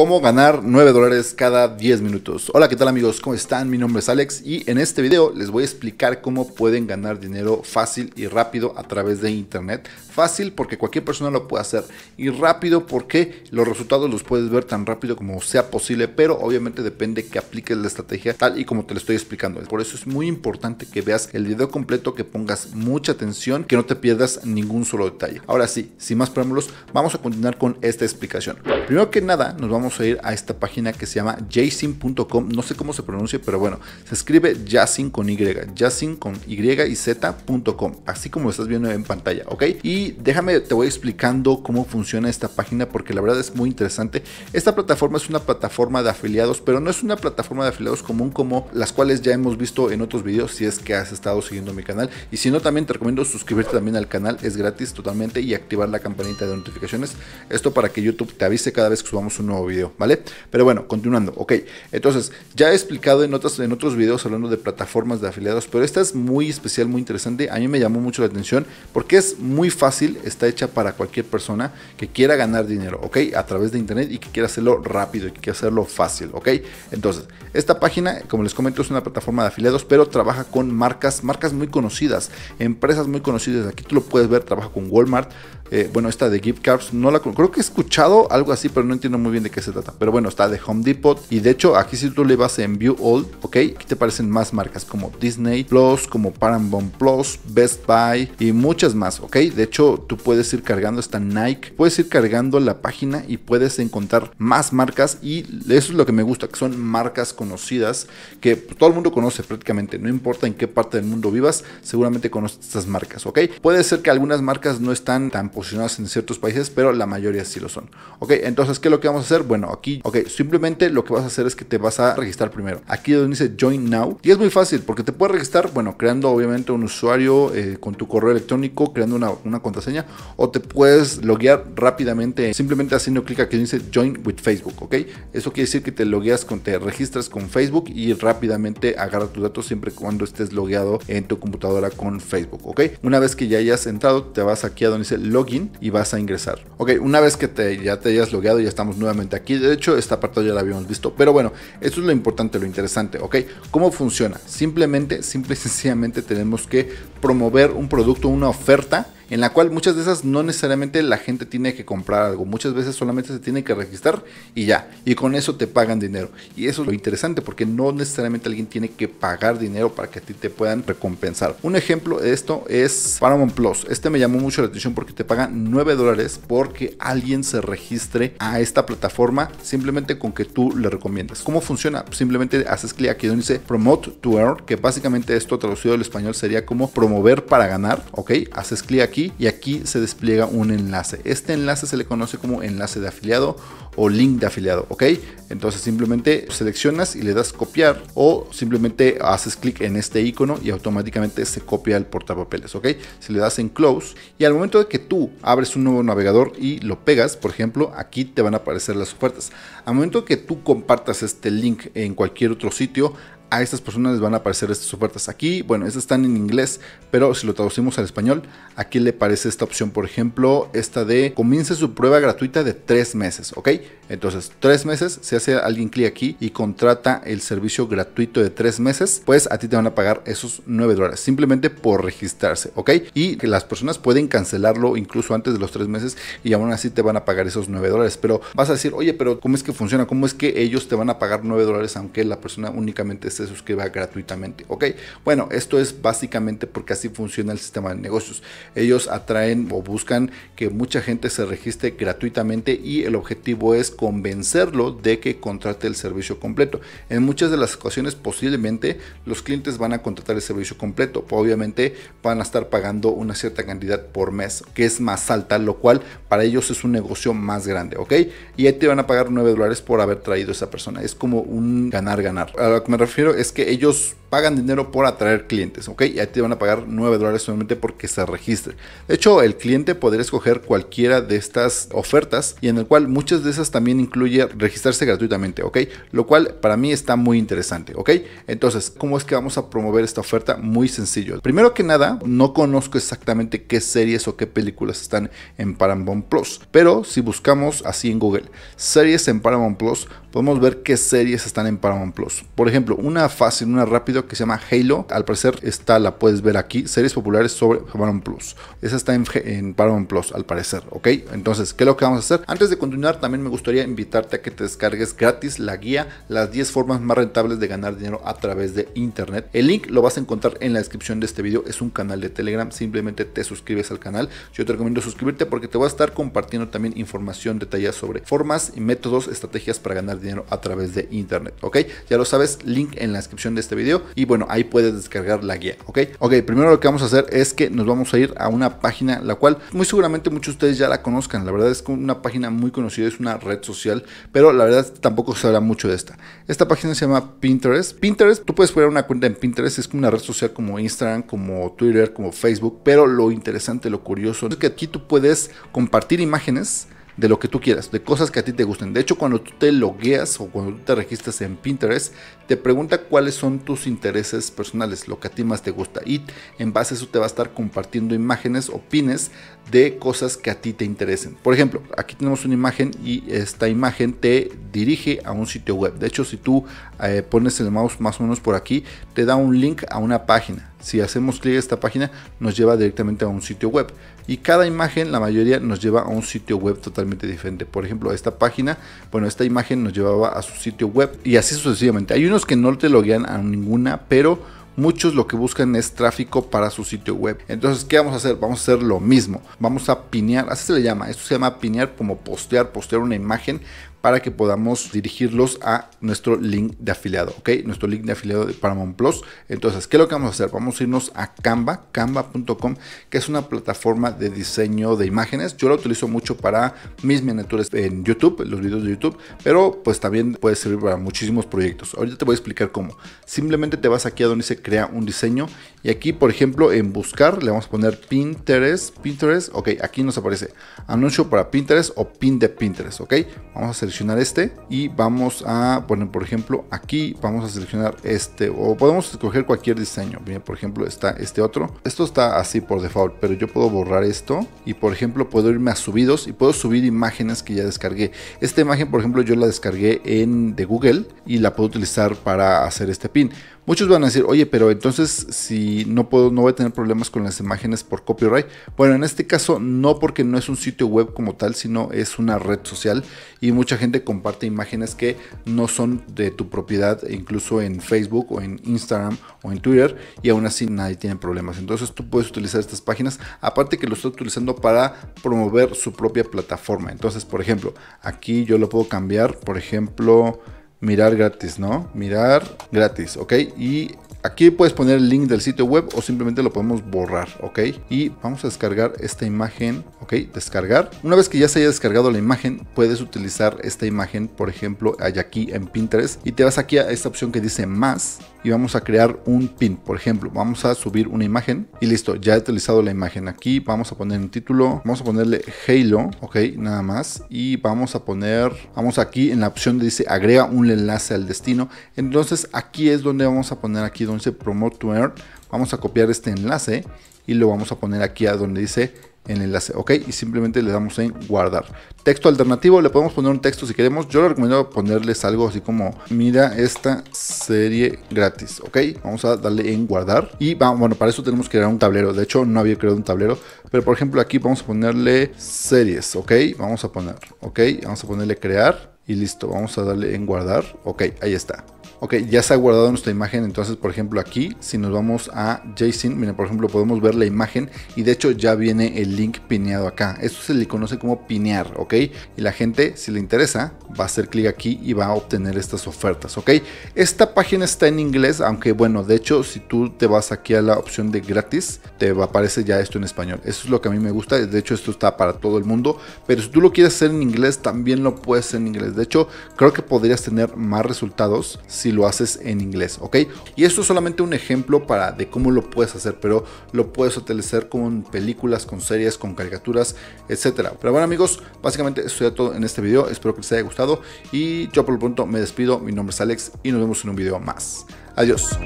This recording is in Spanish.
cómo ganar 9 dólares cada 10 minutos. Hola, ¿qué tal amigos? ¿Cómo están? Mi nombre es Alex y en este video les voy a explicar cómo pueden ganar dinero fácil y rápido a través de internet. Fácil porque cualquier persona lo puede hacer y rápido porque los resultados los puedes ver tan rápido como sea posible, pero obviamente depende que apliques la estrategia tal y como te lo estoy explicando. Por eso es muy importante que veas el video completo, que pongas mucha atención, que no te pierdas ningún solo detalle. Ahora sí, sin más preámbulos, vamos a continuar con esta explicación. Primero que nada, nos vamos a ir a esta página que se llama jasin.com. No sé cómo se pronuncia, pero bueno, se escribe jasin con Y, jasin con Y y Z.com, así como estás viendo en pantalla, ¿ok? Y déjame, te voy explicando cómo funciona esta página porque la verdad es muy interesante. Esta plataforma es una plataforma de afiliados, pero no es una plataforma de afiliados común como las cuales ya hemos visto en otros videos si es que has estado siguiendo mi canal. Y si no, también te recomiendo suscribirte también al canal, es gratis totalmente y activar la campanita de notificaciones. Esto para que YouTube te avise cada vez que subamos un nuevo video, ¿vale? Pero bueno, continuando, ok. Entonces, ya he explicado en, otras, en otros videos hablando de plataformas de afiliados, pero esta es muy especial, muy interesante. A mí me llamó mucho la atención porque es muy fácil, está hecha para cualquier persona que quiera ganar dinero, ¿ok? A través de internet y que quiera hacerlo rápido y que quiera hacerlo fácil, ¿ok? Entonces, esta página, como les comento, es una plataforma de afiliados, pero trabaja con marcas, marcas muy conocidas, empresas muy conocidas. Aquí tú lo puedes ver, trabaja con Walmart. Eh, bueno, esta de Gift Cards, no la creo que he escuchado algo así, pero no entiendo muy bien de qué se trata. Pero bueno, está de Home Depot. Y de hecho, aquí si tú le vas en View All, ok, aquí te aparecen más marcas como Disney Plus, como Paramount Plus, Best Buy y muchas más, ok. De hecho, tú puedes ir cargando esta Nike, puedes ir cargando la página y puedes encontrar más marcas. Y eso es lo que me gusta, que son marcas conocidas que todo el mundo conoce prácticamente. No importa en qué parte del mundo vivas, seguramente conoces estas marcas, ok. Puede ser que algunas marcas no están tan posicionadas en ciertos países, pero la mayoría sí lo son, ok. Entonces, ¿qué es lo que vamos a hacer? bueno, aquí, ok, simplemente lo que vas a hacer es que te vas a registrar primero. Aquí donde dice Join Now. Y es muy fácil porque te puedes registrar, bueno, creando obviamente un usuario eh, con tu correo electrónico, creando una, contraseña o te puedes loguear rápidamente simplemente haciendo clic aquí donde dice Join with Facebook, ok. Eso quiere decir que te logueas con, te registras con Facebook y rápidamente agarra tus datos siempre cuando estés logueado en tu computadora con Facebook, ok. Una vez que ya hayas entrado, te vas aquí a donde dice Login y vas a ingresar. Ok, una vez que te, ya te hayas logueado, ya estamos nuevamente aquí aquí. De hecho, esta parte ya la habíamos visto. Pero bueno, esto es lo importante, lo interesante, ¿ok? ¿Cómo funciona? Simplemente, simple y sencillamente tenemos que promover un producto, una oferta en la cual muchas de esas no necesariamente la gente tiene que comprar algo, muchas veces solamente se tiene que registrar y ya, y con eso te pagan dinero. Y eso es lo interesante porque no necesariamente alguien tiene que pagar dinero para que a ti te puedan recompensar. Un ejemplo de esto es Paramount Plus. Este me llamó mucho la atención porque te pagan 9 dólares porque alguien se registre a esta plataforma simplemente con que tú le recomiendas. ¿Cómo funciona? Pues simplemente haces clic aquí donde dice Promote to Earn, que básicamente esto traducido al español sería como promover para ganar, ¿ok? Haces clic aquí y aquí se despliega un enlace. Este enlace se le conoce como enlace de afiliado o link de afiliado, ¿ok? Entonces simplemente seleccionas y le das copiar o simplemente haces clic en este icono y automáticamente se copia el portapapeles, ¿ok? Si le das en close y al momento de que tú abres un nuevo navegador y lo pegas, por ejemplo, aquí te van a aparecer las ofertas. Al momento que tú compartas este link en cualquier otro sitio, a estas personas les van a aparecer estas ofertas aquí. Bueno, estas están en inglés, pero si lo traducimos al español, aquí le parece esta opción, por ejemplo, esta de comience su prueba gratuita de tres meses, ¿ok? Entonces, tres meses, si hace alguien clic aquí y contrata el servicio gratuito de tres meses, pues a ti te van a pagar esos 9 dólares, simplemente por registrarse, ¿ok? Y que las personas pueden cancelarlo incluso antes de los tres meses y aún así te van a pagar esos 9 dólares, pero vas a decir, oye, pero ¿cómo es que funciona? ¿Cómo es que ellos te van a pagar 9 dólares aunque la persona únicamente sea se suscriba gratuitamente. ¿Ok? Bueno, esto es básicamente porque así funciona el sistema de negocios. Ellos atraen o buscan que mucha gente se registre gratuitamente y el objetivo es convencerlo de que contrate el servicio completo. En muchas de las ocasiones posiblemente los clientes van a contratar el servicio completo. Obviamente van a estar pagando una cierta cantidad por mes, que es más alta, lo cual para ellos es un negocio más grande, ¿ok? Y ahí te van a pagar 9 dólares por haber traído a esa persona. Es como un ganar-ganar. A lo que me refiero es que ellos pagan dinero por atraer clientes, ¿ok? Y ahí te van a pagar 9 dólares solamente porque se registre. De hecho, el cliente podría escoger cualquiera de estas ofertas y en el cual muchas de esas también incluye registrarse gratuitamente, ¿ok? Lo cual para mí está muy interesante, ¿ok? Entonces, ¿cómo es que vamos a promover esta oferta? Muy sencillo. Primero que nada, no conozco exactamente qué series o qué películas están en Paramount Plus, pero si buscamos así en Google, series en Paramount Plus, podemos ver qué series están en Paramount Plus. Por ejemplo, una fácil, una rápida que se llama Halo. Al parecer está la puedes ver aquí. Series populares sobre Paramount Plus. Esa está en, en Paramount Plus al parecer, ¿ok? Entonces, ¿qué es lo que vamos a hacer? Antes de continuar, también me gustaría invitarte a que te descargues gratis la guía Las 10 formas más rentables de ganar dinero a través de Internet. El link lo vas a encontrar en la descripción de este video. Es un canal de Telegram. Simplemente te suscribes al canal. Yo te recomiendo suscribirte porque te voy a estar compartiendo también información detallada sobre formas y métodos, estrategias para ganar dinero a través de Internet, ¿ok? Ya lo sabes, link en la descripción de este video y bueno, ahí puedes descargar la guía, ¿ok? Ok, primero lo que vamos a hacer es que nos vamos a ir a una página, la cual muy seguramente muchos de ustedes ya la conozcan, la verdad es que una página muy conocida, es una red social, pero la verdad tampoco se habla mucho de esta. Esta página se llama Pinterest. Pinterest, tú puedes crear una cuenta en Pinterest, es como una red social como Instagram, como Twitter, como Facebook, pero lo interesante, lo curioso es que aquí tú puedes compartir imágenes de lo que tú quieras, de cosas que a ti te gusten. De hecho, cuando tú te logueas o cuando tú te registras en Pinterest, te pregunta cuáles son tus intereses personales, lo que a ti más te gusta. Y en base a eso te va a estar compartiendo imágenes o pines de cosas que a ti te interesen. Por ejemplo, aquí tenemos una imagen y esta imagen te dirige a un sitio web. De hecho, si tú eh, pones el mouse más o menos por aquí, te da un link a una página. Si hacemos clic a esta página, nos lleva directamente a un sitio web. Y cada imagen, la mayoría, nos lleva a un sitio web totalmente diferente. Por ejemplo, esta página, bueno, esta imagen nos llevaba a su sitio web y así sucesivamente. Hay unos que no te loguean a ninguna, pero muchos lo que buscan es tráfico para su sitio web. Entonces, ¿qué vamos a hacer? Vamos a hacer lo mismo. Vamos a pinear, así se le llama. Esto se llama pinear como postear, postear una imagen para que podamos dirigirlos a nuestro link de afiliado, ¿ok? Nuestro link de afiliado de Paramount Plus. Entonces, ¿qué es lo que vamos a hacer? Vamos a irnos a Canva, canva.com, que es una plataforma de diseño de imágenes. Yo la utilizo mucho para mis miniaturas en YouTube, los videos de YouTube, pero pues también puede servir para muchísimos proyectos. Ahorita te voy a explicar cómo. Simplemente te vas aquí a donde se crea un diseño y aquí, por ejemplo, en buscar le vamos a poner Pinterest, Pinterest, ok, aquí nos aparece anuncio para Pinterest o pin de Pinterest, ok? Vamos a hacer seleccionar este y vamos a poner, por ejemplo, aquí vamos a seleccionar este o podemos escoger cualquier diseño. Bien, por ejemplo, está este otro. Esto está así por default, pero yo puedo borrar esto y, por ejemplo, puedo irme a subidos y puedo subir imágenes que ya descargué. Esta imagen, por ejemplo, yo la descargué en de Google y la puedo utilizar para hacer este pin. Muchos van a decir, oye, pero entonces si no puedo, no voy a tener problemas con las imágenes por copyright. Bueno, en este caso no porque no es un sitio web como tal, sino es una red social y mucha gente comparte imágenes que no son de tu propiedad, e incluso en Facebook o en Instagram o en Twitter y aún así nadie tiene problemas. Entonces tú puedes utilizar estas páginas, aparte que lo estás utilizando para promover su propia plataforma. Entonces, por ejemplo, aquí yo lo puedo cambiar, por ejemplo, mirar gratis, ¿no? Mirar gratis, ¿ok? Y Aquí puedes poner el link del sitio web o simplemente lo podemos borrar, ¿ok? Y vamos a descargar esta imagen, ¿ok? Descargar. Una vez que ya se haya descargado la imagen, puedes utilizar esta imagen, por ejemplo, allá aquí en Pinterest y te vas aquí a esta opción que dice más y vamos a crear un pin, por ejemplo, vamos a subir una imagen y listo, ya he utilizado la imagen aquí, vamos a poner un título, vamos a ponerle Halo, ok, nada más y vamos a poner, vamos aquí en la opción que dice agrega un enlace al destino, entonces aquí es donde vamos a poner aquí donde dice Promote to Earn, vamos a copiar este enlace y lo vamos a poner aquí a donde dice el enlace, ok, y simplemente le damos en guardar. Texto alternativo, le podemos poner un texto si queremos, yo le recomiendo ponerles algo así como, mira esta serie gratis, ok, vamos a darle en guardar y vamos, bueno, para eso tenemos que crear un tablero, de hecho no había creado un tablero, pero por ejemplo aquí vamos a ponerle series, ok, vamos a poner, ok, vamos a ponerle crear y listo, vamos a darle en guardar, ok, ahí está. Ok, ya se ha guardado nuestra imagen, entonces por ejemplo aquí, si nos vamos a JSON, miren por ejemplo podemos ver la imagen y de hecho ya viene el link pineado acá. Esto se le conoce como pinear, ok. Y la gente si le interesa va a hacer clic aquí y va a obtener estas ofertas, ok. Esta página está en inglés, aunque bueno, de hecho si tú te vas aquí a la opción de gratis, te aparece ya esto en español. Eso es lo que a mí me gusta, de hecho esto está para todo el mundo, pero si tú lo quieres hacer en inglés también lo puedes hacer en inglés. De hecho creo que podrías tener más resultados si lo haces en inglés, ¿ok? Y esto es solamente un ejemplo para de cómo lo puedes hacer, pero lo puedes utilizar con películas, con series, con caricaturas, etcétera. Pero bueno amigos, básicamente eso ya todo en este video, espero que les haya gustado y yo por lo pronto me despido, mi nombre es Alex y nos vemos en un video más. Adiós.